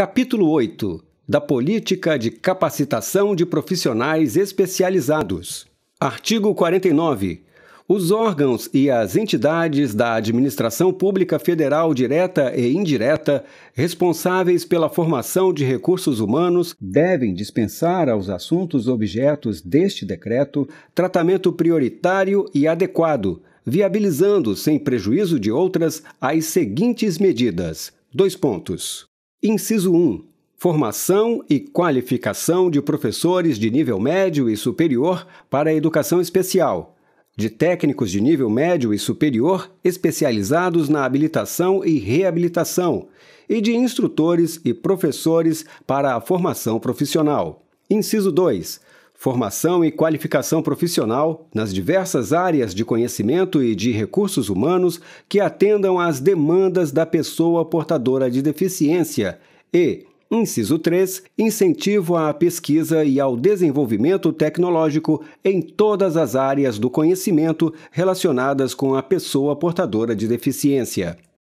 Capítulo 8 da Política de Capacitação de Profissionais Especializados. Artigo 49. Os órgãos e as entidades da administração pública federal direta e indireta responsáveis pela formação de recursos humanos devem dispensar aos assuntos objetos deste decreto tratamento prioritário e adequado, viabilizando, sem prejuízo de outras, as seguintes medidas: dois pontos. Inciso 1. Formação e qualificação de professores de nível médio e superior para a educação especial, de técnicos de nível médio e superior especializados na habilitação e reabilitação, e de instrutores e professores para a formação profissional. Inciso 2 formação e qualificação profissional nas diversas áreas de conhecimento e de recursos humanos que atendam às demandas da pessoa portadora de deficiência e, inciso 3, incentivo à pesquisa e ao desenvolvimento tecnológico em todas as áreas do conhecimento relacionadas com a pessoa portadora de deficiência.